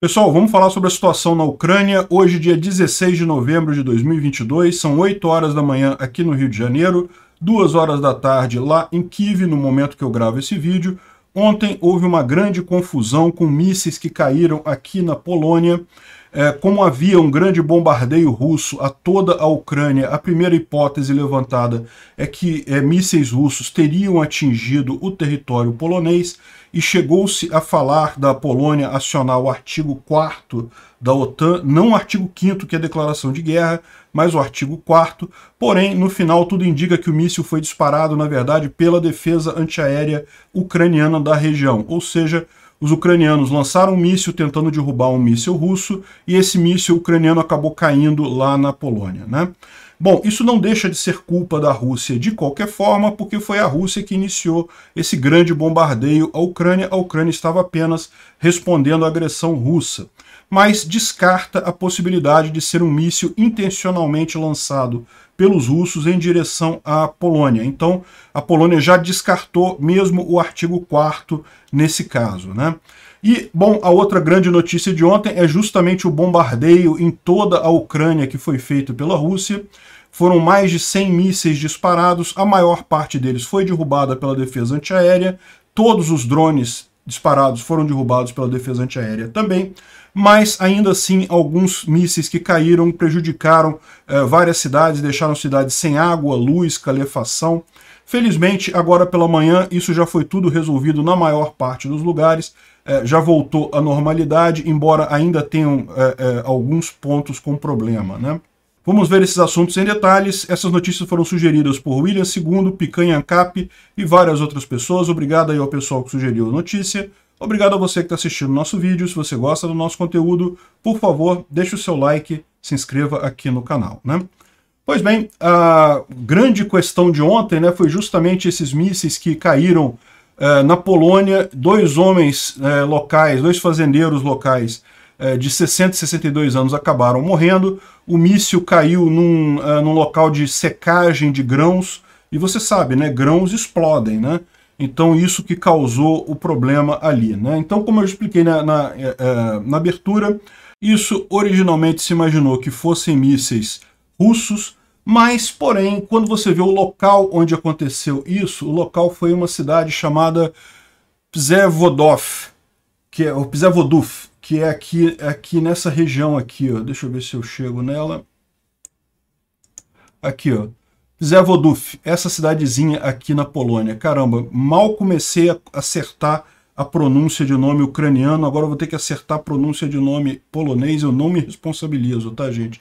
Pessoal, vamos falar sobre a situação na Ucrânia. Hoje, dia 16 de novembro de 2022, são 8 horas da manhã aqui no Rio de Janeiro, 2 horas da tarde lá em Kiev, no momento que eu gravo esse vídeo. Ontem houve uma grande confusão com mísseis que caíram aqui na Polônia. É, como havia um grande bombardeio russo a toda a Ucrânia, a primeira hipótese levantada é que é, mísseis russos teriam atingido o território polonês e chegou-se a falar da Polônia acionar o artigo 4 da OTAN, não o artigo 5 que é a declaração de guerra, mas o artigo 4 porém, no final tudo indica que o míssil foi disparado, na verdade, pela defesa antiaérea ucraniana da região, ou seja, os ucranianos lançaram um míssil tentando derrubar um míssil russo e esse míssil ucraniano acabou caindo lá na Polônia. Né? Bom, isso não deixa de ser culpa da Rússia de qualquer forma, porque foi a Rússia que iniciou esse grande bombardeio à Ucrânia. A Ucrânia estava apenas respondendo à agressão russa mas descarta a possibilidade de ser um míssil intencionalmente lançado pelos russos em direção à Polônia. Então, a Polônia já descartou mesmo o artigo 4 nesse caso. Né? E, bom, a outra grande notícia de ontem é justamente o bombardeio em toda a Ucrânia que foi feito pela Rússia. Foram mais de 100 mísseis disparados, a maior parte deles foi derrubada pela defesa antiaérea, todos os drones disparados foram derrubados pela defesa antiaérea também mas ainda assim alguns mísseis que caíram prejudicaram eh, várias cidades, deixaram cidades sem água, luz, calefação. Felizmente, agora pela manhã, isso já foi tudo resolvido na maior parte dos lugares, eh, já voltou à normalidade, embora ainda tenham eh, eh alguns pontos com problema. Né? Vamos ver esses assuntos em detalhes. Essas notícias foram sugeridas por William II, Picanha Cap e várias outras pessoas. Obrigado aí ao pessoal que sugeriu a notícia. Obrigado a você que está assistindo o nosso vídeo. Se você gosta do nosso conteúdo, por favor, deixe o seu like, se inscreva aqui no canal. Né? Pois bem, a grande questão de ontem né, foi justamente esses mísseis que caíram eh, na Polônia. Dois homens eh, locais, dois fazendeiros locais eh, de 60 e 62 anos acabaram morrendo. O míssil caiu num, uh, num local de secagem de grãos. E você sabe, né, grãos explodem, né? Então, isso que causou o problema ali. Né? Então, como eu expliquei na, na, é, é, na abertura, isso originalmente se imaginou que fossem mísseis russos, mas, porém, quando você vê o local onde aconteceu isso, o local foi uma cidade chamada Psevodov, que é o Psevoduf, que é aqui, é aqui nessa região aqui, ó. Deixa eu ver se eu chego nela. Aqui, ó. Zé Voduf, essa cidadezinha aqui na Polônia. Caramba, mal comecei a acertar a pronúncia de nome ucraniano, agora vou ter que acertar a pronúncia de nome polonês, eu não me responsabilizo, tá, gente?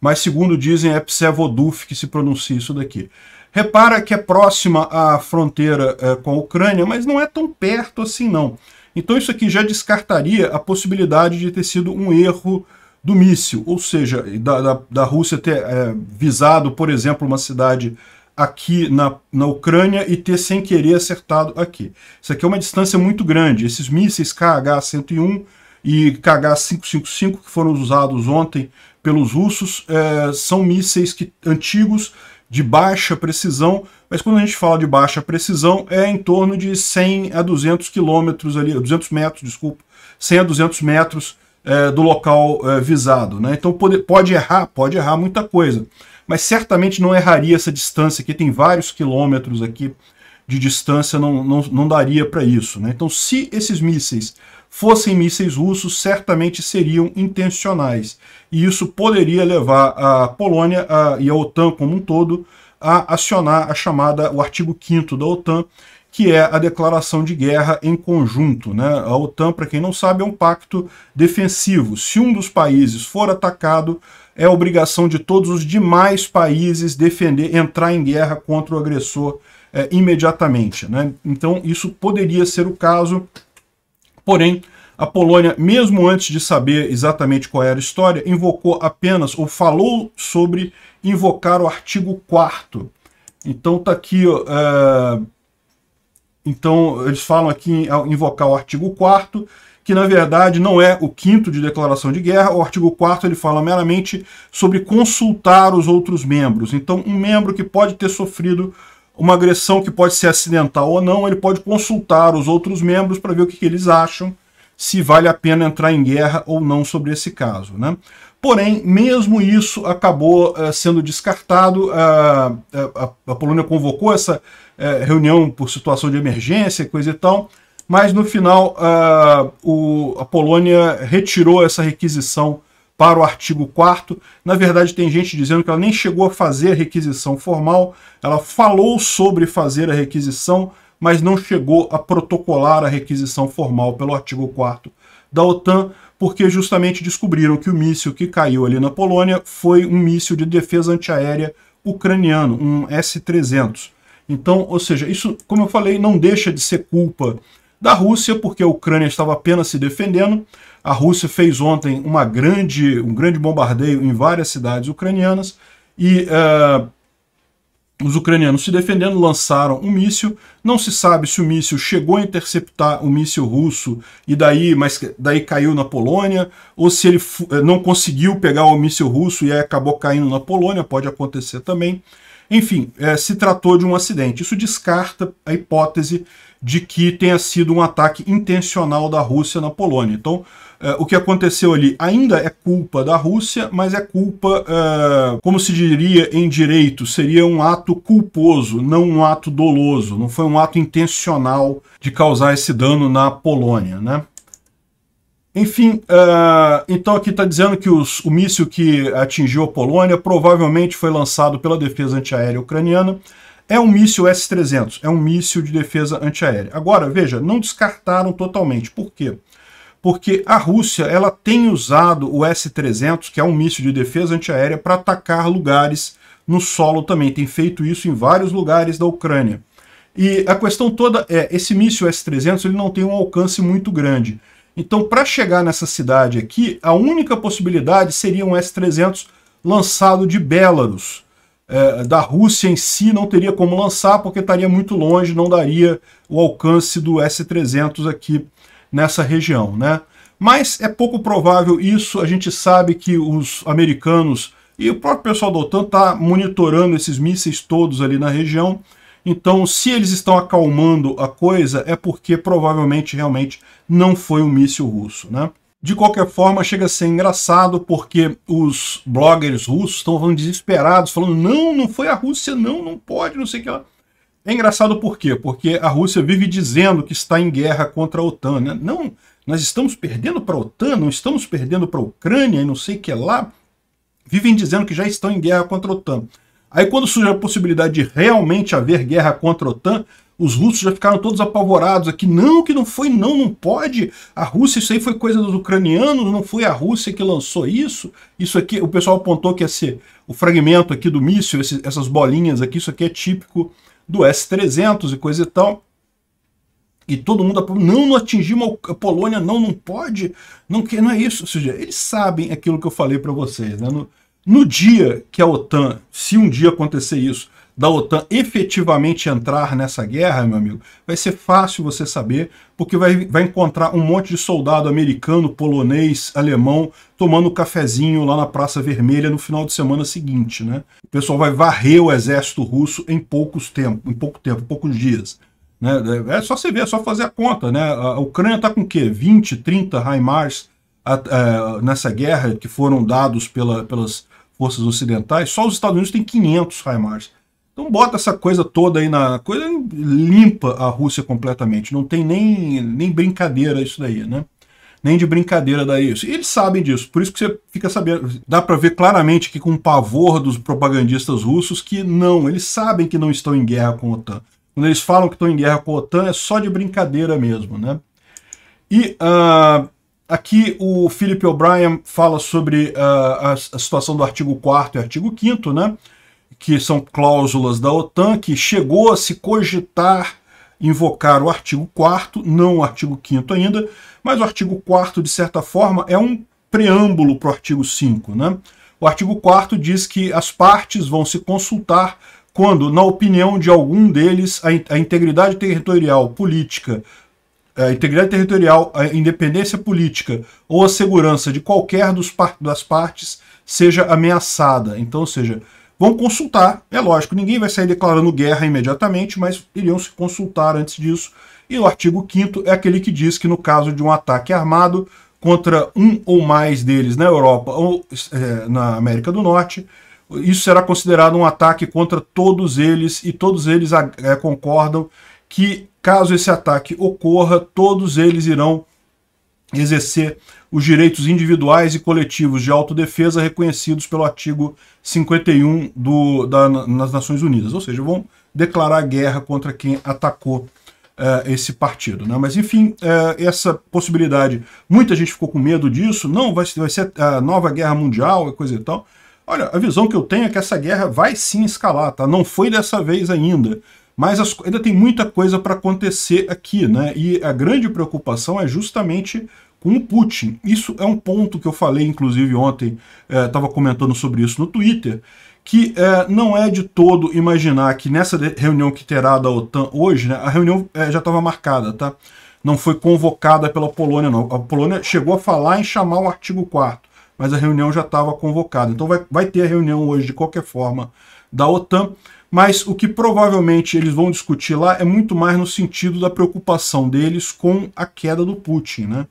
Mas segundo dizem, é Psevoduf que se pronuncia isso daqui. Repara que é próxima à fronteira é, com a Ucrânia, mas não é tão perto assim não. Então isso aqui já descartaria a possibilidade de ter sido um erro do míssil, ou seja, da, da, da Rússia ter é, visado, por exemplo, uma cidade aqui na, na Ucrânia e ter sem querer acertado aqui. Isso aqui é uma distância muito grande. Esses mísseis KH-101 e KH-555 que foram usados ontem pelos russos é, são mísseis que, antigos de baixa precisão, mas quando a gente fala de baixa precisão é em torno de 100 a 200 quilômetros ali, 200 metros, desculpa, 100 a 200 metros é, do local é, visado. Né? Então pode, pode errar, pode errar muita coisa, mas certamente não erraria essa distância aqui, tem vários quilômetros aqui de distância, não, não, não daria para isso. Né? Então se esses mísseis fossem mísseis russos, certamente seriam intencionais, e isso poderia levar a Polônia a, e a OTAN como um todo a acionar a chamada, o artigo 5 da OTAN, que é a declaração de guerra em conjunto. Né? A OTAN, para quem não sabe, é um pacto defensivo. Se um dos países for atacado, é obrigação de todos os demais países defender, entrar em guerra contra o agressor é, imediatamente. Né? Então, isso poderia ser o caso, porém, a Polônia, mesmo antes de saber exatamente qual era a história, invocou apenas, ou falou sobre invocar o artigo 4 Então tá aqui ó, é, então, eles falam aqui em invocar o artigo 4 que na verdade não é o quinto de declaração de guerra, o artigo 4 ele fala meramente sobre consultar os outros membros. Então, um membro que pode ter sofrido uma agressão que pode ser acidental ou não, ele pode consultar os outros membros para ver o que, que eles acham se vale a pena entrar em guerra ou não sobre esse caso. Né? Porém, mesmo isso acabou uh, sendo descartado. Uh, a, a, Polônia convocou essa uh, reunião por situação de emergência, coisa e tal, mas no final o, a Polônia retirou essa requisição para o artigo 4 Na verdade, tem gente dizendo que ela nem chegou a fazer a requisição formal, ela falou sobre fazer a requisição, mas não chegou a protocolar a requisição formal pelo artigo 4 da OTAN, porque justamente descobriram que o míssil que caiu ali na Polônia foi um míssil de defesa antiaérea ucraniano, um S-300. Então, ou seja, isso, como eu falei, não deixa de ser culpa da Rússia, porque a Ucrânia estava apenas se defendendo. A Rússia fez ontem uma grande, um grande bombardeio em várias cidades ucranianas e uh, os ucranianos se defendendo lançaram um míssil. Não se sabe se o míssil chegou a interceptar o míssil russo e daí, mas daí caiu na Polônia, ou se ele eh, não conseguiu pegar o míssil russo e acabou caindo na Polônia, pode acontecer também. Enfim, é, se tratou de um acidente. Isso descarta a hipótese de que tenha sido um ataque intencional da Rússia na Polônia. Então, eh, o que aconteceu ali ainda é culpa da Rússia, mas é culpa, eh, como se diria em direito, seria um ato culposo, não um ato doloso, não foi um ato intencional de causar esse dano na Polônia, né? Enfim, uh, então aqui está dizendo que os, o míssil que atingiu a Polônia provavelmente foi lançado pela defesa antiaérea ucraniana, é um míssil S-300, é um míssil de defesa antiaérea. Agora, veja, não descartaram totalmente. Por quê? Porque a Rússia ela tem usado o S-300, que é um míssil de defesa antiaérea, para atacar lugares no solo também. Tem feito isso em vários lugares da Ucrânia. E a questão toda é, esse míssil S-300 ele não tem um alcance muito grande. Então, para chegar nessa cidade aqui, a única possibilidade seria um S-300 lançado de Belarus é, da Rússia em si não teria como lançar, porque estaria muito longe, não daria o alcance do S-300 aqui nessa região. Né? Mas é pouco provável isso, a gente sabe que os americanos e o próprio pessoal da OTAN está monitorando esses mísseis todos ali na região, então, se eles estão acalmando a coisa, é porque provavelmente realmente não foi um míssil russo, né? De qualquer forma, chega a ser engraçado porque os bloggers russos estão falando desesperados, falando não, não foi a Rússia, não, não pode, não sei o que lá. É engraçado por quê? Porque a Rússia vive dizendo que está em guerra contra a OTAN. Né? Não, nós estamos perdendo para a OTAN, não estamos perdendo para a Ucrânia e não sei o que lá. Vivem dizendo que já estão em guerra contra a OTAN. Aí quando surge a possibilidade de realmente haver guerra contra a OTAN, os russos já ficaram todos apavorados aqui. Não, que não foi, não, não pode. A Rússia, isso aí foi coisa dos ucranianos, não foi a Rússia que lançou isso. Isso aqui, o pessoal apontou que esse, o fragmento aqui do míssil, esse, essas bolinhas aqui, isso aqui é típico do S-300 e coisa e tal. E todo mundo não, não atingiu a Polônia, não, não pode, não, que, não é isso. Ou seja, eles sabem aquilo que eu falei para vocês. Né? No, no dia que a OTAN, se um dia acontecer isso, da OTAN efetivamente entrar nessa guerra, meu amigo, vai ser fácil você saber, porque vai, vai encontrar um monte de soldado americano, polonês, alemão, tomando um cafezinho lá na Praça Vermelha no final de semana seguinte, né? O pessoal vai varrer o exército russo em poucos tempo, em pouco tempo, poucos dias. Né? É só você ver, é só fazer a conta, né? A Ucrânia está com o quê? 20, 30 Heimars a, a, nessa guerra que foram dados pela, pelas forças ocidentais, só os Estados Unidos têm 500 Heimars. Então bota essa coisa toda aí na coisa, limpa a Rússia completamente. Não tem nem, nem brincadeira isso daí, né? Nem de brincadeira dá isso. E eles sabem disso, por isso que você fica sabendo. Dá para ver claramente que com o pavor dos propagandistas russos que não, eles sabem que não estão em guerra com a OTAN. Quando eles falam que estão em guerra com a OTAN é só de brincadeira mesmo, né? E uh, aqui o Philip O'Brien fala sobre uh, a, a situação do artigo 4 e artigo 5 né? que são cláusulas da OTAN, que chegou a se cogitar invocar o artigo 4 não o artigo 5 ainda, mas o artigo 4 de certa forma, é um preâmbulo para o artigo 5. Né? O artigo 4 diz que as partes vão se consultar quando, na opinião de algum deles, a, integridade territorial política, a integridade territorial, a independência política ou a segurança de qualquer dos das partes seja ameaçada. Então, ou seja, vão consultar. É lógico, ninguém vai sair declarando guerra imediatamente, mas iriam se consultar antes disso. E o artigo 5 é aquele que diz que no caso de um ataque armado contra um ou mais deles na Europa ou é, na América do Norte, isso será considerado um ataque contra todos eles e todos eles é, concordam que caso esse ataque ocorra, todos eles irão exercer os direitos individuais e coletivos de autodefesa reconhecidos pelo artigo 51 do, da, nas Nações Unidas. Ou seja, vão declarar guerra contra quem atacou uh, esse partido. Né? Mas, enfim, uh, essa possibilidade, muita gente ficou com medo disso, não, vai, vai ser a nova guerra mundial e coisa e tal. Olha, a visão que eu tenho é que essa guerra vai sim escalar, tá? Não foi dessa vez ainda. Mas as, ainda tem muita coisa para acontecer aqui, né? E a grande preocupação é justamente com o Putin. Isso é um ponto que eu falei, inclusive, ontem, estava é, comentando sobre isso no Twitter, que é, não é de todo imaginar que nessa reunião que terá da OTAN hoje, né, a reunião é, já estava marcada, tá? Não foi convocada pela Polônia, não. A Polônia chegou a falar em chamar o artigo 4 mas a reunião já estava convocada. Então vai, vai ter a reunião hoje, de qualquer forma, da OTAN, mas o que provavelmente eles vão discutir lá é muito mais no sentido da preocupação deles com a queda do Putin, né?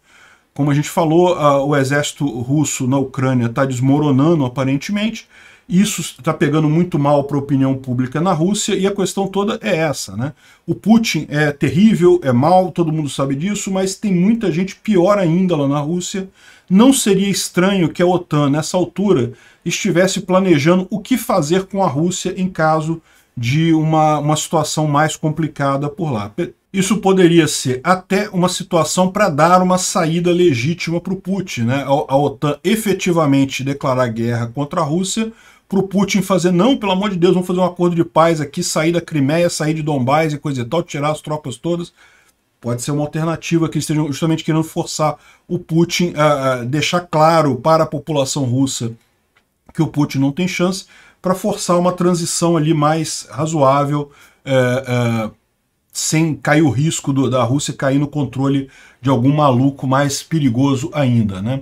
Como a gente falou, a, o exército russo na Ucrânia está desmoronando aparentemente. Isso está pegando muito mal para a opinião pública na Rússia e a questão toda é essa, né? O Putin é terrível, é mal, todo mundo sabe disso, mas tem muita gente pior ainda lá na Rússia. Não seria estranho que a OTAN, nessa altura, estivesse planejando o que fazer com a Rússia em caso de uma, uma situação mais complicada por lá. Isso poderia ser até uma situação para dar uma saída legítima para o Putin, né? A, a OTAN efetivamente declarar guerra contra a Rússia, para o Putin fazer, não, pelo amor de Deus, vamos fazer um acordo de paz aqui, sair da Crimeia, sair de Donbás e coisa e tal, tirar as tropas todas. Pode ser uma alternativa que eles estejam justamente querendo forçar o Putin a, a deixar claro para a população russa que o Putin não tem chance, para forçar uma transição ali mais razoável é, é, sem cair o risco do, da Rússia cair no controle de algum maluco mais perigoso ainda, né?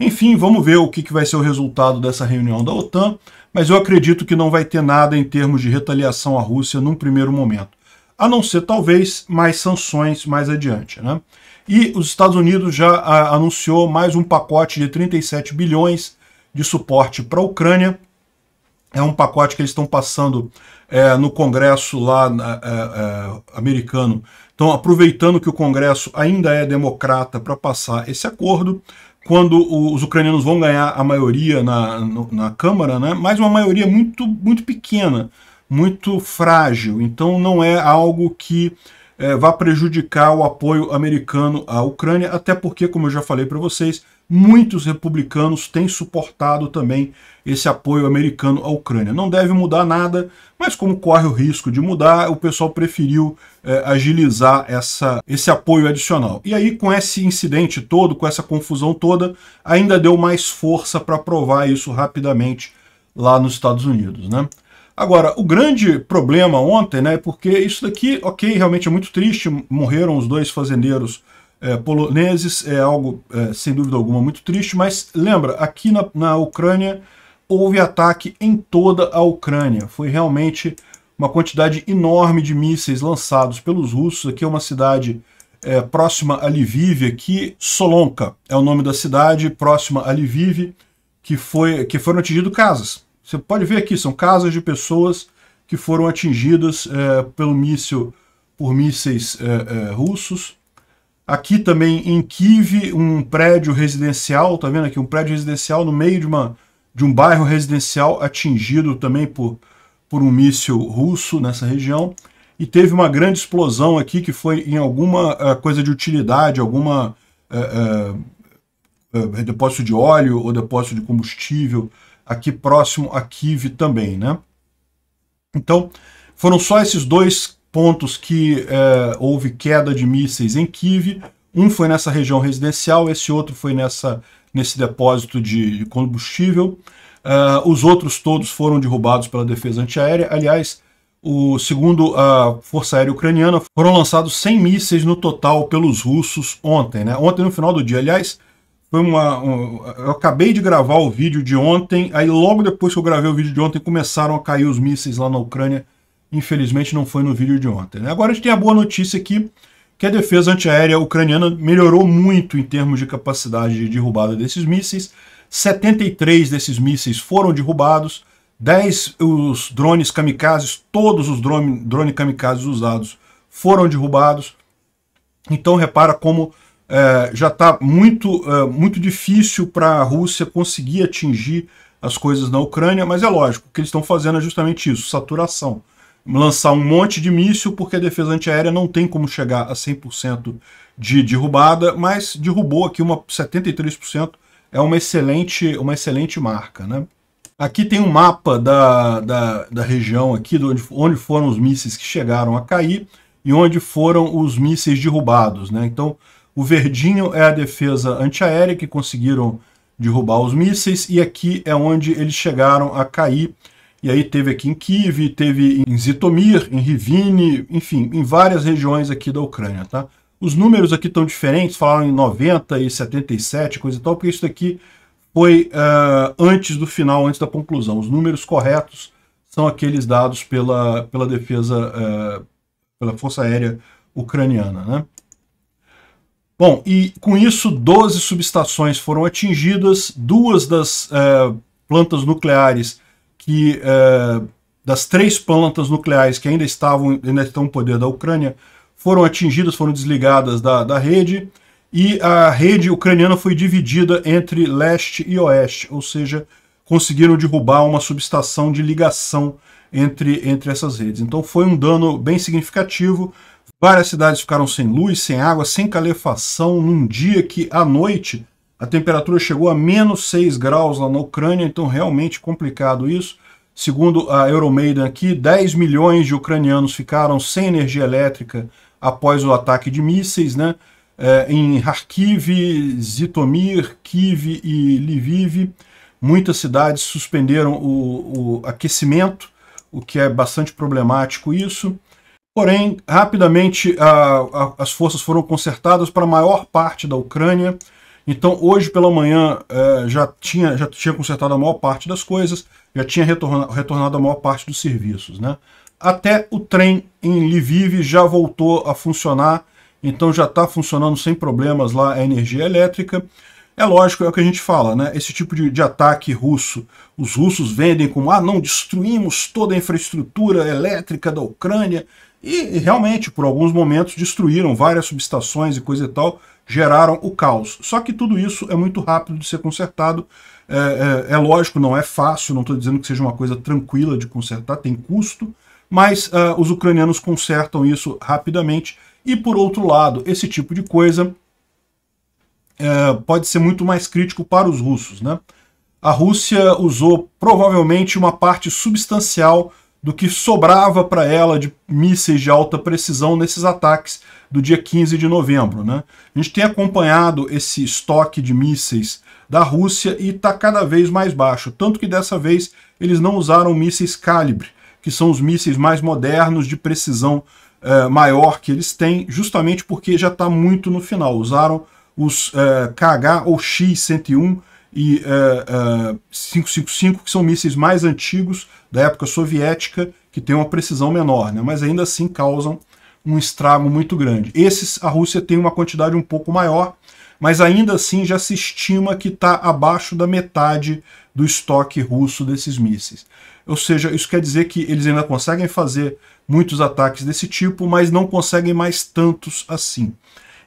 Enfim, vamos ver o que, que vai ser o resultado dessa reunião da OTAN, mas eu acredito que não vai ter nada em termos de retaliação à Rússia num primeiro momento, a não ser talvez mais sanções mais adiante, né? E os Estados Unidos já a, ah, anunciou mais um pacote de 37 bilhões de suporte para a Ucrânia, é um pacote que eles estão passando é, no Congresso lá é, é, americano. Então, aproveitando que o Congresso ainda é democrata para passar esse acordo, quando os ucranianos vão ganhar a maioria na, na Câmara, né? mas uma maioria muito, muito pequena, muito frágil. Então, não é algo que é, vá prejudicar o apoio americano à Ucrânia, até porque, como eu já falei para vocês, muitos republicanos têm suportado também esse apoio americano à Ucrânia. Não deve mudar nada, mas como corre o risco de mudar, o pessoal preferiu é, agilizar essa, esse apoio adicional. E aí, com esse incidente todo, com essa confusão toda, ainda deu mais força para provar isso rapidamente lá nos Estados Unidos, né? Agora, o grande problema ontem, né, porque isso daqui, ok, realmente é muito triste, morreram os dois fazendeiros é, poloneses, é algo, é, sem dúvida alguma, muito triste, mas lembra, aqui na, na Ucrânia houve ataque em toda a Ucrânia. Foi realmente uma quantidade enorme de mísseis lançados pelos russos. Aqui é uma cidade é, próxima a Lviv, aqui, Solonka é o nome da cidade, próxima a Lviv, que, foi, que foram atingidas casas. Você pode ver aqui, são casas de pessoas que foram atingidas é, pelo míssil, por mísseis é, é russos. Aqui também em Kiev, um prédio residencial, tá vendo aqui? Um prédio residencial no meio de, uma, de um bairro residencial atingido também por, por um míssil russo nessa região. E teve uma grande explosão aqui que foi em alguma uh, coisa de utilidade, alguma uh, uh, depósito de óleo ou depósito de combustível aqui próximo a Kiev também, né? Então, foram só esses dois pontos que é, houve queda de mísseis em Kiev. Um foi nessa região residencial, esse outro foi nessa, nesse depósito de combustível. Uh, os outros todos foram derrubados pela defesa antiaérea. Aliás, o segundo a Força Aérea Ucraniana, foram lançados 100 mísseis no total pelos russos ontem. Né? Ontem, no final do dia, aliás, foi uma, eu acabei de gravar o vídeo de ontem, aí logo depois que eu gravei o vídeo de ontem, começaram a cair os mísseis lá na Ucrânia Infelizmente não foi no vídeo de ontem. Né? Agora a gente tem a boa notícia aqui, que a defesa antiaérea ucraniana melhorou muito em termos de capacidade de derrubada desses mísseis. 73 desses mísseis foram derrubados, 10 os drones kamikazes, todos os drone, drone kamikazes usados foram derrubados. Então repara como é, já está muito, é, muito difícil para a Rússia conseguir atingir as coisas na Ucrânia, mas é lógico, o que eles estão fazendo é justamente isso, saturação lançar um monte de míssil, porque a defesa antiaérea não tem como chegar a 100% de derrubada, mas derrubou aqui uma 73%, é uma excelente, uma excelente marca. Né? Aqui tem um mapa da, da, da região aqui, onde, onde foram os mísseis que chegaram a cair e onde foram os mísseis derrubados. Né? Então, o verdinho é a defesa antiaérea que conseguiram derrubar os mísseis, e aqui é onde eles chegaram a cair, e aí teve aqui em Kiev, teve em Zitomir, em Rivine, enfim, em várias regiões aqui da Ucrânia, tá? Os números aqui estão diferentes, falaram em 90 e 77, coisa e tal, porque isso aqui foi uh, antes do final, antes da conclusão. Os números corretos são aqueles dados pela, pela defesa, uh, pela Força Aérea Ucraniana, né? Bom, e com isso, 12 subestações foram atingidas, duas das uh, plantas nucleares que é, das três plantas nucleares que ainda estavam ainda estão no poder da Ucrânia foram atingidas, foram desligadas da, da rede e a rede ucraniana foi dividida entre leste e oeste, ou seja, conseguiram derrubar uma subestação de ligação entre, entre essas redes. Então foi um dano bem significativo. Várias cidades ficaram sem luz, sem água, sem calefação, num dia que à noite a temperatura chegou a menos 6 graus lá na Ucrânia, então realmente complicado isso. Segundo a Euromaidan aqui, 10 milhões de ucranianos ficaram sem energia elétrica após o ataque de mísseis, né? É, em Kharkiv, Zitomir, Kiev e Lviv, muitas cidades suspenderam o, o aquecimento, o que é bastante problemático isso. Porém, rapidamente a, a, as forças foram consertadas para a maior parte da Ucrânia, então hoje pela manhã é, já, tinha, já tinha consertado a maior parte das coisas, já tinha retornado, retornado a maior parte dos serviços. Né? Até o trem em Lviv já voltou a funcionar, então já está funcionando sem problemas lá a energia elétrica. É lógico, é o que a gente fala, né? Esse tipo de, de, ataque russo, os russos vendem como, ah, não, destruímos toda a infraestrutura elétrica da Ucrânia e, e realmente, por alguns momentos, destruíram várias subestações e coisa e tal, geraram o caos. Só que tudo isso é muito rápido de ser consertado. É, é, é lógico, não é fácil, não estou dizendo que seja uma coisa tranquila de consertar, tem custo, mas uh, os ucranianos consertam isso rapidamente. E por outro lado, esse tipo de coisa é, pode ser muito mais crítico para os russos. Né? A Rússia usou provavelmente uma parte substancial do que sobrava para ela de mísseis de alta precisão nesses ataques do dia 15 de novembro. Né? A gente tem acompanhado esse estoque de mísseis da Rússia e está cada vez mais baixo, tanto que dessa vez eles não usaram mísseis calibre, que são os mísseis mais modernos de precisão eh, maior que eles têm, justamente porque já está muito no final. Usaram os eh, KH ou X-101, e é, é, 555, que são mísseis mais antigos da época soviética, que têm uma precisão menor, né? mas ainda assim causam um estrago muito grande. Esses, a Rússia tem uma quantidade um pouco maior, mas ainda assim já se estima que está abaixo da metade do estoque russo desses mísseis. Ou seja, isso quer dizer que eles ainda conseguem fazer muitos ataques desse tipo, mas não conseguem mais tantos assim.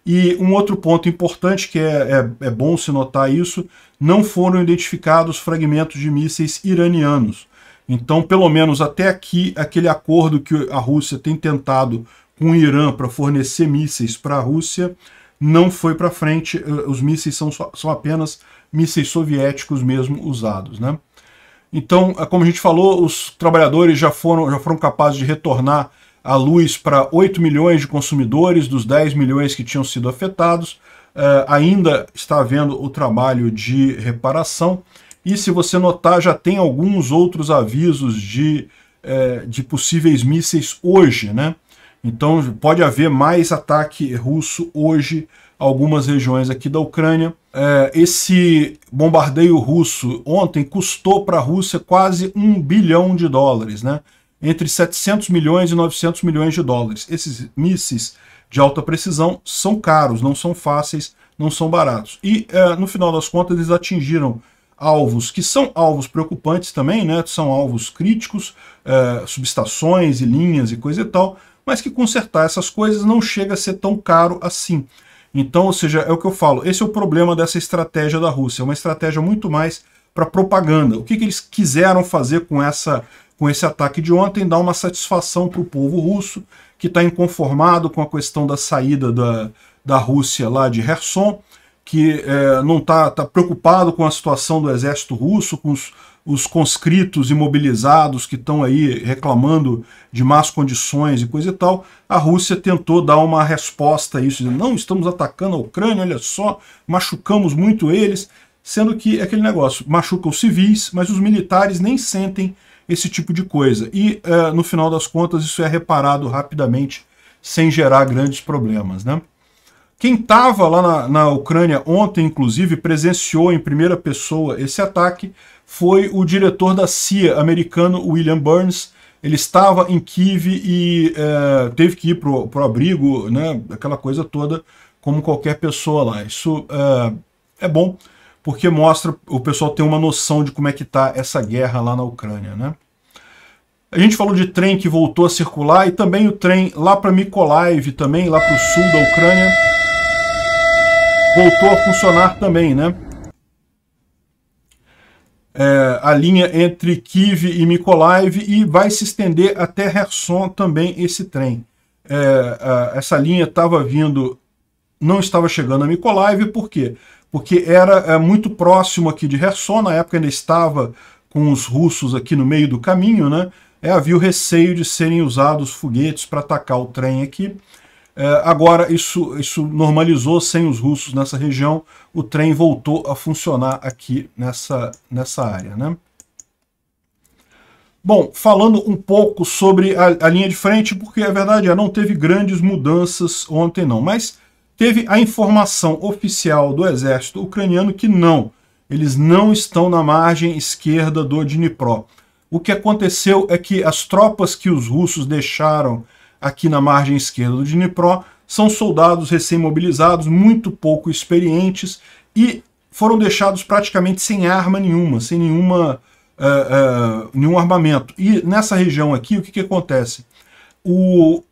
E um outro ponto importante, que é, é, é bom se notar isso, não foram identificados fragmentos de mísseis iranianos. Então, pelo menos até aqui, aquele acordo que a Rússia tem tentado com o Irã para fornecer mísseis para a Rússia não foi para frente. Eh, os mísseis são, só, são apenas mísseis soviéticos mesmo usados. Né? Então, eh, como a gente falou, os trabalhadores já foram, já foram capazes de retornar a luz para 8 milhões de consumidores dos 10 milhões que tinham sido afetados. Uh, ainda está havendo o trabalho de reparação. E se você notar, já tem alguns outros avisos de, eh, de possíveis mísseis hoje, né? Então pode haver mais ataque russo hoje a algumas regiões aqui da Ucrânia. Eh, esse bombardeio russo ontem custou para a Rússia quase um bilhão de dólares, né? Entre 700 milhões e 900 milhões de dólares. Esses mísseis de alta precisão são caros, não são fáceis, não são baratos. E uh, no final das contas eles atingiram alvos que são alvos preocupantes também, né? são alvos críticos, uh, subestações e linhas e coisa e tal, mas que consertar essas coisas não chega a ser tão caro assim. Então, ou seja, é o que eu falo, esse é o problema dessa estratégia da Rússia, é uma estratégia muito mais para propaganda. O que, que eles quiseram fazer com, essa, com esse ataque de ontem? Dar uma satisfação para o povo russo, que está inconformado com a questão da saída da, da Rússia lá de Kherson, que é, não está tá preocupado com a situação do exército russo, com os, os conscritos imobilizados que estão aí reclamando de más condições e coisa e tal, a Rússia tentou dar uma resposta a isso, dizendo, não, estamos atacando a Ucrânia, olha só, machucamos muito eles, sendo que é aquele negócio machuca os civis, mas os militares nem sentem esse tipo de coisa. E, uh, no final das contas, isso é reparado rapidamente, sem gerar grandes problemas. Né? Quem estava lá na, na Ucrânia ontem, inclusive, presenciou em primeira pessoa esse ataque, foi o diretor da CIA americano William Burns, ele estava em Kiev e é, teve que ir para o abrigo, né, aquela coisa toda, como qualquer pessoa lá. Isso é, é bom, porque mostra o pessoal tem uma noção de como é que está essa guerra lá na Ucrânia, né? A gente falou de trem que voltou a circular e também o trem lá para Mykolaiv, também lá para o sul da Ucrânia, voltou a funcionar também, né? É, a linha entre Kiev e Mykolaiv e vai se estender até Herson também esse trem. É, a, essa linha estava vindo, não estava chegando a Mykolaiv, por quê? Porque porque era é, muito próximo aqui de Herson, na época ainda estava com os russos aqui no meio do caminho, né? É, havia o receio de serem usados foguetes para atacar o trem aqui. É, agora isso, isso normalizou sem os russos nessa região, o trem voltou a funcionar aqui nessa, nessa área. Né? Bom, falando um pouco sobre a, a linha de frente, porque a verdade é não teve grandes mudanças ontem não, mas Teve a informação oficial do exército ucraniano que não, eles não estão na margem esquerda do Dnipro. O que aconteceu é que as tropas que os russos deixaram aqui na margem esquerda do Dnipro são soldados recém-mobilizados, muito pouco experientes e foram deixados praticamente sem arma nenhuma, sem nenhuma, uh, uh, nenhum armamento. E nessa região aqui, o que, que acontece? O,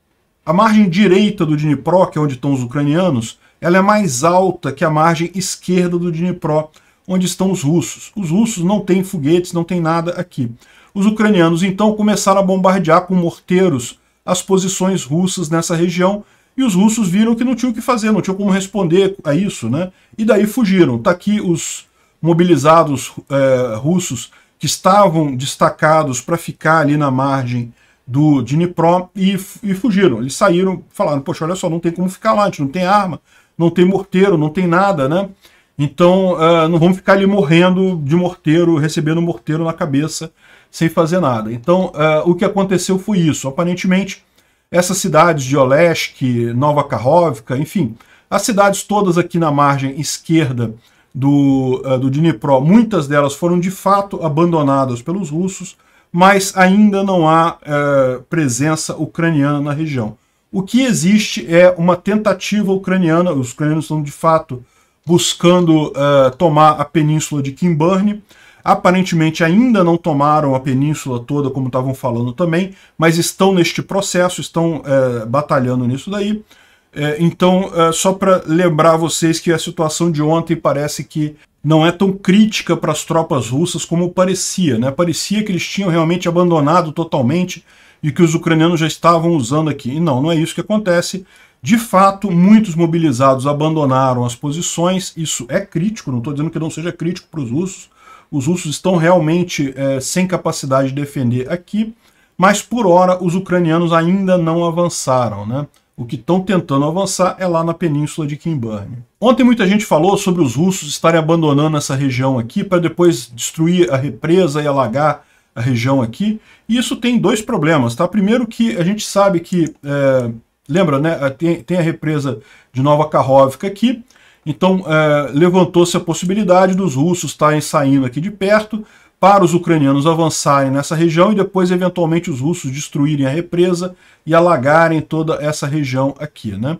a margem direita do Dnipro, que é onde estão os ucranianos, ela é mais alta que a margem esquerda do Dnipro, onde estão os russos. Os russos não têm foguetes, não tem nada aqui. Os ucranianos, então, começaram a bombardear com morteiros as posições russas nessa região, e os russos viram que não tinham o que fazer, não tinham como responder a isso, né? E daí fugiram. Está aqui os mobilizados é, russos que estavam destacados para ficar ali na margem do Dnipro e, e fugiram. Eles saíram, falaram, poxa, olha só, não tem como ficar lá, a gente não tem arma, não tem morteiro, não tem nada, né? Então uh, não vamos ficar ali morrendo de morteiro, recebendo morteiro na cabeça sem fazer nada. Então uh, o que aconteceu foi isso. Aparentemente, essas cidades de Olesk, Nova Karhovka, enfim, as cidades todas aqui na margem esquerda do, uh, do Dnipro, muitas delas foram de fato abandonadas pelos russos, mas ainda não há eh, presença ucraniana na região. O que existe é uma tentativa ucraniana, os ucranianos estão de fato buscando eh, tomar a península de Kimburne. Aparentemente ainda não tomaram a península toda, como estavam falando também, mas estão neste processo, estão eh, batalhando nisso daí. É, então, é, só para lembrar vocês que a situação de ontem parece que não é tão crítica para as tropas russas como parecia. Né? Parecia que eles tinham realmente abandonado totalmente e que os ucranianos já estavam usando aqui. E não, não é isso que acontece. De fato, muitos mobilizados abandonaram as posições. Isso é crítico, não estou dizendo que não seja crítico para os russos. Os russos estão realmente é, sem capacidade de defender aqui, mas por hora os ucranianos ainda não avançaram. Né? O que estão tentando avançar é lá na península de Kimburn. Ontem muita gente falou sobre os russos estarem abandonando essa região aqui para depois destruir a represa e alagar a região aqui. E isso tem dois problemas, tá? Primeiro que a gente sabe que, é, lembra, né? Tem, tem, a represa de Nova Karhovka aqui, então é, levantou-se a possibilidade dos russos estarem saindo aqui de perto, para os ucranianos avançarem nessa região e depois, eventualmente, os russos destruírem a represa e alagarem toda essa região aqui. Né?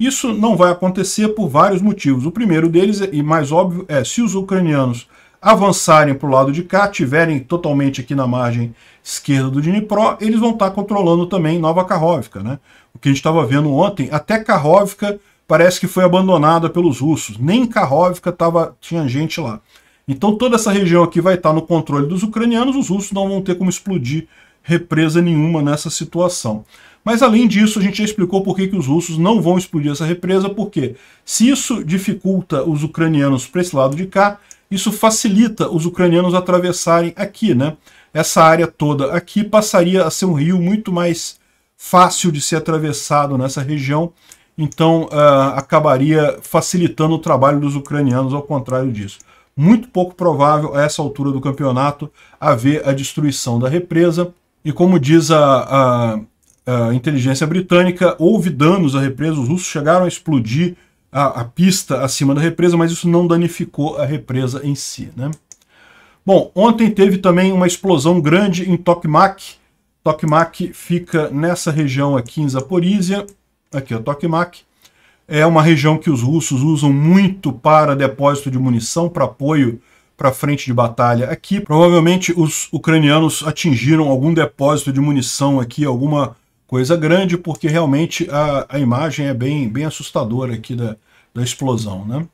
Isso não vai acontecer por vários motivos. O primeiro deles, é, e mais óbvio, é se os ucranianos avançarem para o lado de cá, tiverem totalmente aqui na margem esquerda do Dnipro, eles vão estar tá controlando também Nova Karhovka. Né? O que a gente estava vendo ontem, até Karhovka parece que foi abandonada pelos russos. Nem Karhovka tava, tinha gente lá. Então toda essa região aqui vai estar no controle dos ucranianos, os russos não vão ter como explodir represa nenhuma nessa situação. Mas além disso, a gente já explicou por que, que os russos não vão explodir essa represa, porque se isso dificulta os ucranianos para esse lado de cá, isso facilita os ucranianos atravessarem aqui, né? Essa área toda aqui passaria a ser um rio muito mais fácil de ser atravessado nessa região, então uh, acabaria facilitando o trabalho dos ucranianos, ao contrário disso muito pouco provável a essa altura do campeonato haver a destruição da represa. E como diz a, a, a inteligência britânica, houve danos à represa, os russos chegaram a explodir a, a, pista acima da represa, mas isso não danificou a represa em si. Né? Bom, ontem teve também uma explosão grande em Tokmak. Tokmak fica nessa região aqui em Zaporizhia, aqui é Tokmak, é uma região que os russos usam muito para depósito de munição, para apoio para frente de batalha aqui. Provavelmente os ucranianos atingiram algum depósito de munição aqui, alguma coisa grande, porque realmente a, a imagem é bem, bem assustadora aqui da, da explosão. Né?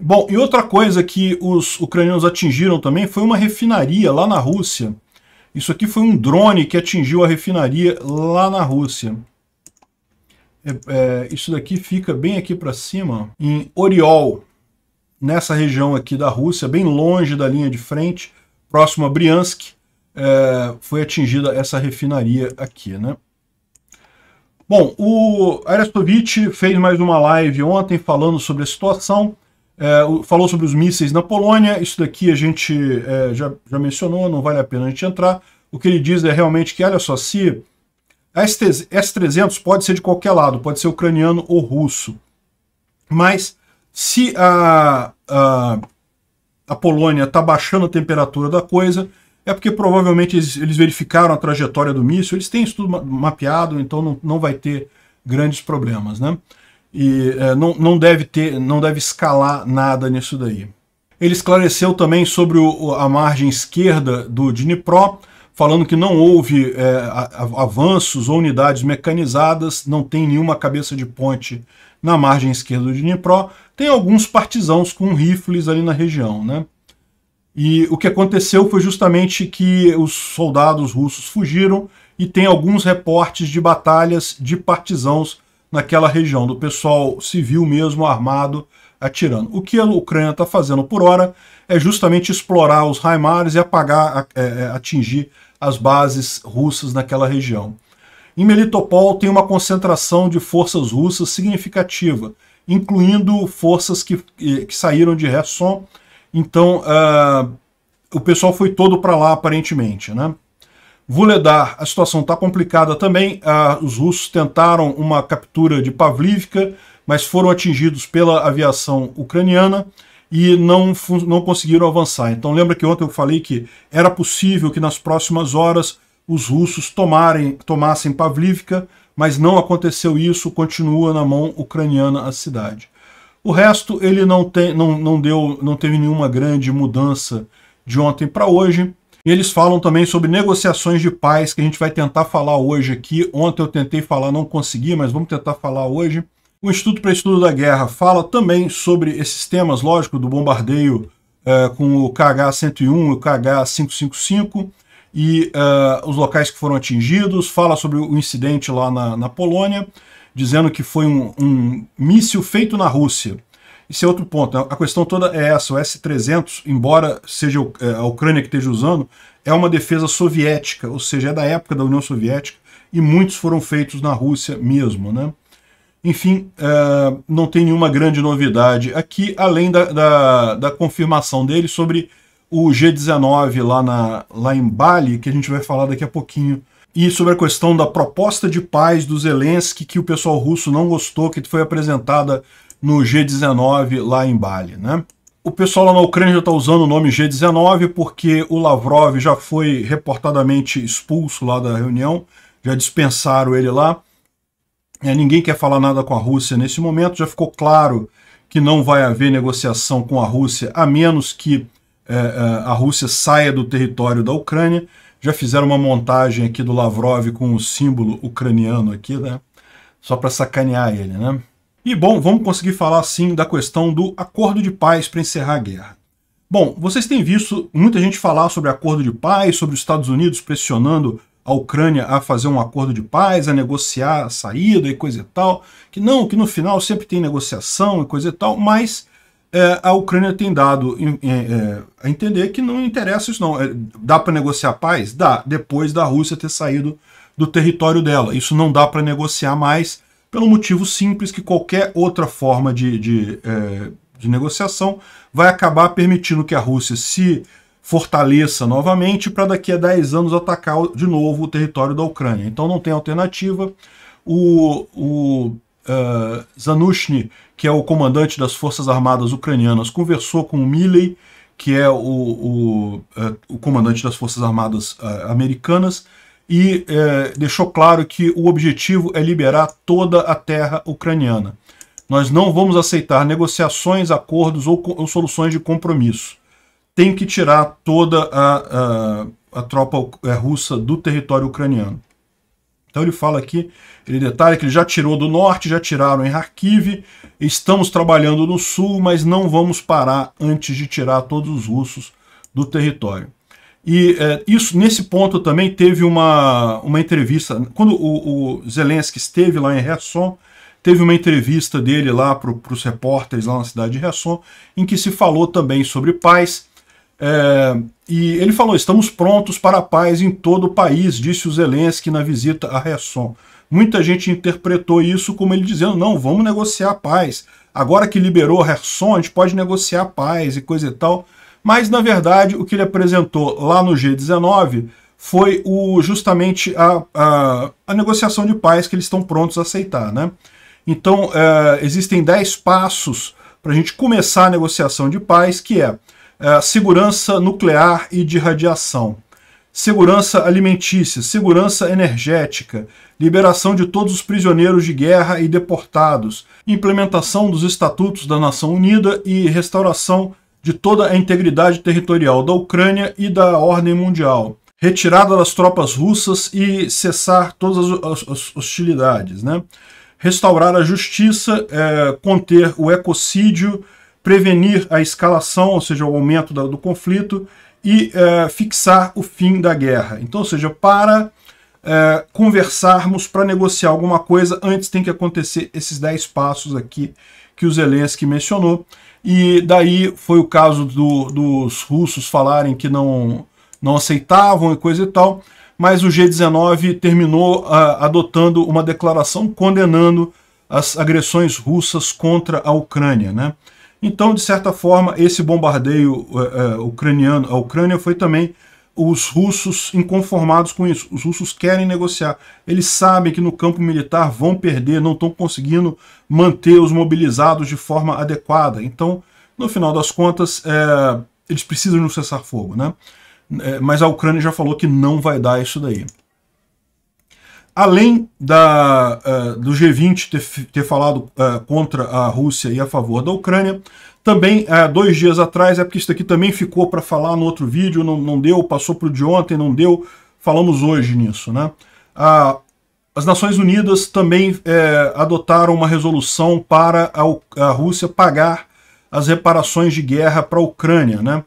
Bom, e outra coisa que os ucranianos atingiram também foi uma refinaria lá na Rússia. Isso aqui foi um drone que atingiu a refinaria lá na Rússia. É, é, isso daqui fica bem aqui para cima, em Oriol, nessa região aqui da Rússia, bem longe da linha de frente, próximo a Briansk, é, foi atingida essa refinaria aqui, né? Bom, o Arestovich fez mais uma live ontem falando sobre a situação, é, falou sobre os mísseis na Polônia, isso daqui a gente é, já, já mencionou, não vale a pena a gente entrar. O que ele diz é realmente que, olha só, se S-300 pode ser de qualquer lado, pode ser ucraniano ou russo. Mas se a, a, a Polônia está baixando a temperatura da coisa, é porque provavelmente eles, eles, verificaram a trajetória do míssil, eles têm isso tudo mapeado, então não, não vai ter grandes problemas. Né? E é, não, não, deve ter, não deve escalar nada nisso daí. Ele esclareceu também sobre o, a margem esquerda do Dnipro, falando que não houve é, avanços ou unidades mecanizadas, não tem nenhuma cabeça de ponte na margem esquerda de Dnipro, tem alguns partisãos com rifles ali na região, né? E o que aconteceu foi justamente que os soldados russos fugiram e tem alguns reportes de batalhas de partisãos naquela região, do pessoal civil mesmo armado atirando. O que a Ucrânia está fazendo por hora é justamente explorar os Raimares e apagar, é, é, atingir as bases russas naquela região. Em Melitopol tem uma concentração de forças russas significativa, incluindo forças que, que saíram de Resson. Então, uh, o pessoal foi todo para lá, aparentemente. Né? Vuledar, a situação está complicada também. Uh, os russos tentaram uma captura de Pavlivka, mas foram atingidos pela aviação ucraniana e não, não conseguiram avançar. Então lembra que ontem eu falei que era possível que nas próximas horas os russos tomarem, tomassem Pavlivka, mas não aconteceu isso, continua na mão ucraniana a cidade. O resto ele não, tem, não, não, deu, não teve nenhuma grande mudança de ontem para hoje. E eles falam também sobre negociações de paz, que a gente vai tentar falar hoje aqui. Ontem eu tentei falar, não consegui, mas vamos tentar falar hoje. O Instituto para Estudo da Guerra fala também sobre esses temas, lógico, do bombardeio é, com o KH-101 e o KH-555 e é, os locais que foram atingidos, fala sobre o incidente lá na, na Polônia, dizendo que foi um, um míssil feito na Rússia. Esse é outro ponto. Né? A questão toda é essa. O S-300, embora seja eh, a Ucrânia que esteja usando, é uma defesa soviética, ou seja, é da época da União Soviética, e muitos foram feitos na Rússia mesmo. Né? Enfim, uh, não tem nenhuma grande novidade aqui, além da, da, da, confirmação dele sobre o G19 lá, na, lá em Bali, que a gente vai falar daqui a pouquinho. E sobre a questão da proposta de paz do Zelensky, que o pessoal russo não gostou, que foi apresentada no G19 lá em Bali. Né? O pessoal lá na Ucrânia já está usando o nome G19 porque o Lavrov já foi reportadamente expulso lá da reunião, já dispensaram ele lá é, ninguém quer falar nada com a Rússia nesse momento, já ficou claro que não vai haver negociação com a Rússia, a menos que é, é, a Rússia saia do território da Ucrânia. Já fizeram uma montagem aqui do Lavrov com o símbolo ucraniano aqui, né? Só para sacanear ele, né? E bom, vamos conseguir falar sim da questão do acordo de paz para encerrar a guerra. Bom, vocês têm visto muita gente falar sobre acordo de paz, sobre os Estados Unidos pressionando a Ucrânia a fazer um acordo de paz, a negociar a saída e coisa e tal, que não, que no final sempre tem negociação e coisa e tal, mas é, a Ucrânia tem dado é, a entender que não interessa isso não. É, dá para negociar paz? Dá, depois da Rússia ter saído do território dela. Isso não dá para negociar mais, pelo motivo simples que qualquer outra forma de, de, é, de negociação vai acabar permitindo que a Rússia se fortaleça novamente para daqui a 10 anos atacar de novo o território da Ucrânia. Então não tem alternativa. O, o uh, Zanushny, que é o comandante das Forças Armadas Ucranianas, conversou com o Milley, que é o, o, uh, o comandante das Forças Armadas uh, Americanas, e deixou claro que o objetivo é liberar toda a terra ucraniana. Nós não vamos aceitar negociações, acordos ou, ou soluções de compromisso tem que tirar toda a, a, a tropa é, russa do território ucraniano. Então ele fala aqui, ele detalha que ele já tirou do norte, já tiraram em Kharkiv, estamos trabalhando no sul, mas não vamos parar antes de tirar todos os russos do território. E é, isso nesse ponto também teve uma, uma entrevista, quando o, o Zelensky esteve lá em Resson, teve uma entrevista dele lá para os repórteres lá na cidade de Resson, em que se falou também sobre paz, é, e ele falou: estamos prontos para a paz em todo o país, disse o Zelensky na visita a Resson. Muita gente interpretou isso como ele dizendo: não, vamos negociar a paz. Agora que liberou Resson, a gente pode negociar a paz e coisa e tal. Mas, na verdade, o que ele apresentou lá no G19 foi o, justamente a, a, a negociação de paz que eles estão prontos a aceitar. Né? Então, é, existem 10 passos para a gente começar a negociação de paz, que é é, segurança nuclear e de radiação, segurança alimentícia, segurança energética, liberação de todos os prisioneiros de guerra e deportados, implementação dos estatutos da Nação Unida e restauração de toda a integridade territorial da Ucrânia e da ordem mundial, retirada das tropas russas e cessar todas as hostilidades, né? restaurar a justiça, é, conter o ecocídio, prevenir a escalação, ou seja, o aumento do, do conflito, e é, fixar o fim da guerra. Então, ou seja, para é, conversarmos, para negociar alguma coisa, antes tem que acontecer esses 10 passos aqui que o Zelensky mencionou. E daí foi o caso do, dos russos falarem que não, não aceitavam e coisa e tal, mas o G19 terminou adotando uma declaração condenando as agressões russas contra a Ucrânia, né? Então, de certa forma, esse bombardeio é, é, ucraniano à Ucrânia foi também os russos inconformados com isso. Os russos querem negociar. Eles sabem que no campo militar vão perder, não estão conseguindo manter os mobilizados de forma adequada. Então, no final das contas, é, eles precisam de um cessar-fogo. Né? É, mas a Ucrânia já falou que não vai dar isso daí além da, uh, do G20 ter, ter falado uh, contra a Rússia e a favor da Ucrânia, também, uh, dois dias atrás, é porque isso aqui também ficou para falar no outro vídeo, não, não deu, passou para o de ontem, não deu, falamos hoje nisso. Né? as Nações Unidas também adotaram uma resolução para a, a, Rússia pagar as reparações de guerra para a Ucrânia. Né?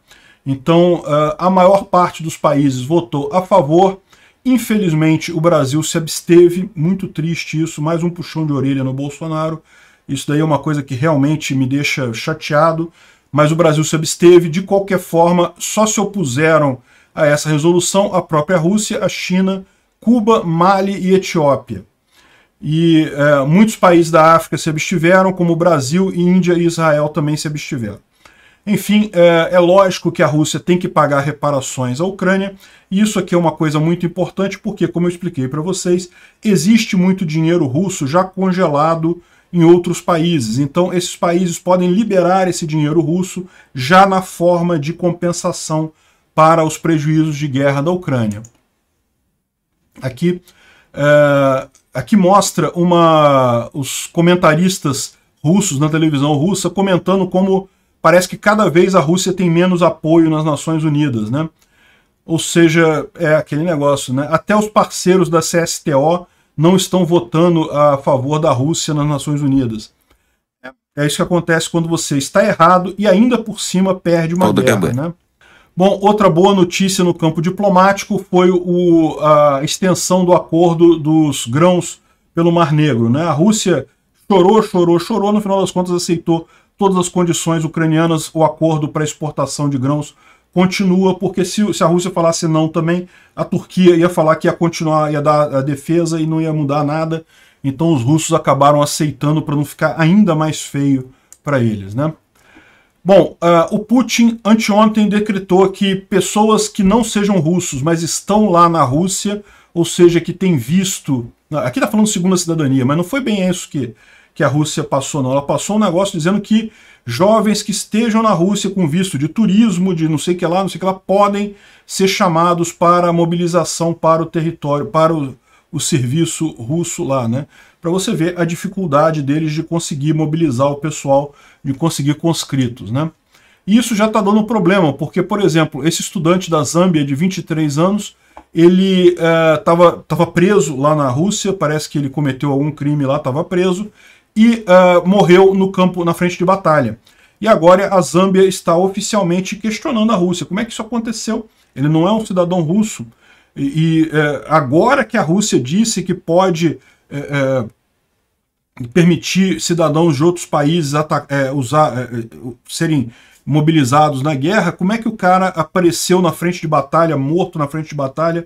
Então, a maior parte dos países votou a favor, Infelizmente, o Brasil se absteve, muito triste isso, mais um puxão de orelha no Bolsonaro. Isso daí é uma coisa que realmente me deixa chateado, mas o Brasil se absteve. De qualquer forma, só se opuseram a essa resolução a própria Rússia, a China, Cuba, Mali e Etiópia. E é, muitos países da África se abstiveram, como o Brasil, Índia e Israel também se abstiveram. Enfim, é, é lógico que a Rússia tem que pagar reparações à Ucrânia. E isso aqui é uma coisa muito importante, porque, como eu expliquei para vocês, existe muito dinheiro russo já congelado em outros países. Então, esses países podem liberar esse dinheiro russo já na forma de compensação para os prejuízos de guerra da Ucrânia. Aqui, é, aqui mostra uma, os comentaristas russos na televisão russa comentando como parece que cada vez a Rússia tem menos apoio nas Nações Unidas, né? Ou seja, é aquele negócio, né? Até os parceiros da CSTO não estão votando a favor da Rússia nas Nações Unidas. É, é isso que acontece quando você está errado e ainda por cima perde uma Todo guerra, né? Bom, outra boa notícia no campo diplomático foi o, a extensão do acordo dos grãos pelo Mar Negro. Né? A Rússia chorou, chorou, chorou, no final das contas aceitou todas as condições ucranianas, o acordo para exportação de grãos continua, porque se, se, a Rússia falasse não também, a Turquia ia falar que ia continuar, ia dar a defesa e não ia mudar nada. Então os russos acabaram aceitando para não ficar ainda mais feio para eles, né? Bom, uh, o Putin anteontem decretou que pessoas que não sejam russos, mas estão lá na Rússia, ou seja, que têm visto. Ah, aqui está falando segunda cidadania, mas não foi bem isso que, que a Rússia passou, não. Ela passou um negócio dizendo que jovens que estejam na Rússia com visto de turismo, de não sei que lá, não sei que lá, podem ser chamados para mobilização para o território, para o, o serviço russo lá, né? Para você ver a dificuldade deles de conseguir mobilizar o pessoal, de conseguir conscritos, né? E isso já está dando problema, porque, por exemplo, esse estudante da Zâmbia de 23 anos, ele estava eh, é, preso lá na Rússia, parece que ele cometeu algum crime lá, estava preso, e uh, morreu no campo, na frente de batalha. E agora a Zâmbia está oficialmente questionando a Rússia. Como é que isso aconteceu? Ele não é um cidadão russo. E, e uh, agora que a Rússia disse que pode uh, permitir cidadãos de outros países usar, serem mobilizados na guerra, como é que o cara apareceu na frente de batalha, morto na frente de batalha?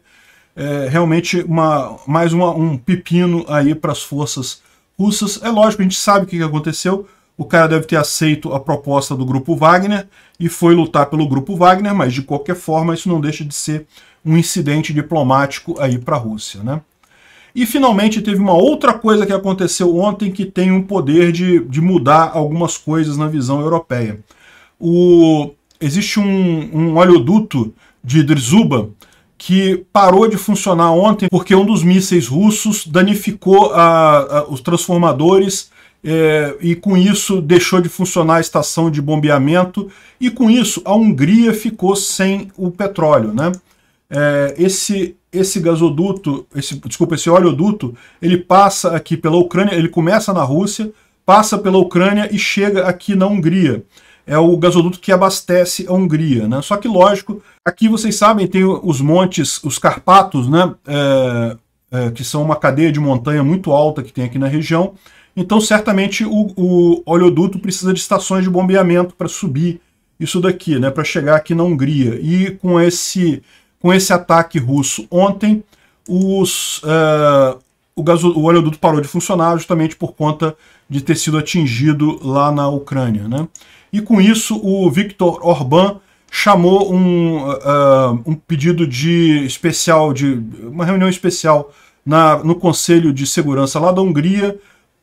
É, realmente uma, mais uma, um pepino aí para as forças russas. É lógico, a gente sabe o que aconteceu. O cara deve ter aceito a proposta do grupo Wagner e foi lutar pelo grupo Wagner, mas de qualquer forma isso não deixa de ser um incidente diplomático aí para a Rússia, né? E finalmente teve uma outra coisa que aconteceu ontem que tem um poder de, de mudar algumas coisas na visão europeia. O, existe um, um oleoduto de Idrizuba que parou de funcionar ontem porque um dos mísseis russos danificou a, a, os transformadores é, e com isso deixou de funcionar a estação de bombeamento e com isso a Hungria ficou sem o petróleo, né? É, esse esse gasoduto, esse, desculpa, esse oleoduto, ele passa aqui pela Ucrânia, ele começa na Rússia, passa pela Ucrânia e chega aqui na Hungria é o gasoduto que abastece a Hungria. Né? Só que, lógico, aqui vocês sabem, tem os montes, os Carpatos, né? É, é, que são uma cadeia de montanha muito alta que tem aqui na região. Então, certamente, o, o oleoduto precisa de estações de bombeamento para subir isso daqui, né? para chegar aqui na Hungria. E com esse, com esse ataque russo ontem, os, uh, o, gaso, o oleoduto parou de funcionar justamente por conta de ter sido atingido lá na Ucrânia. Né? e com isso o Viktor Orbán chamou um, uh, um pedido de especial, de uma reunião especial na, no Conselho de Segurança lá da Hungria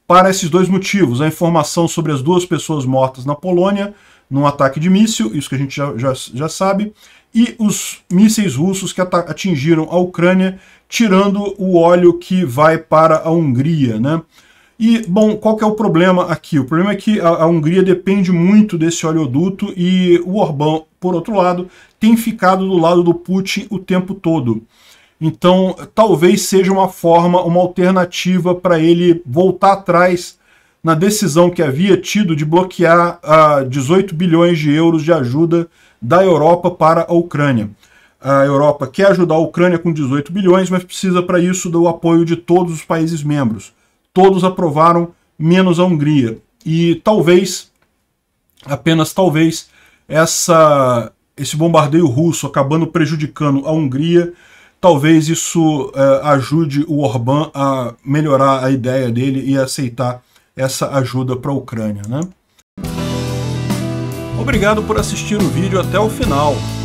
para esses dois motivos. A informação sobre as duas pessoas mortas na Polônia num ataque de míssil, isso que a gente já, já, já sabe, e os mísseis russos que atingiram a Ucrânia, tirando o óleo que vai para a Hungria, né? E, bom, qual que é o problema aqui? O problema é que a, a Hungria depende muito desse oleoduto e o Orbán, por outro lado, tem ficado do lado do Putin o tempo todo. Então, talvez seja uma forma, uma alternativa para ele voltar atrás na decisão que havia tido de bloquear ah, 18 bilhões de euros de ajuda da Europa para a Ucrânia. A Europa quer ajudar a Ucrânia com 18 bilhões, mas precisa para isso do apoio de todos os países membros. Todos aprovaram, menos a Hungria. E talvez, apenas talvez, essa, esse bombardeio russo acabando prejudicando a Hungria, talvez isso eh, ajude o Orbán a melhorar a ideia dele e aceitar essa ajuda para a Ucrânia. Né? Obrigado por assistir o vídeo até o final.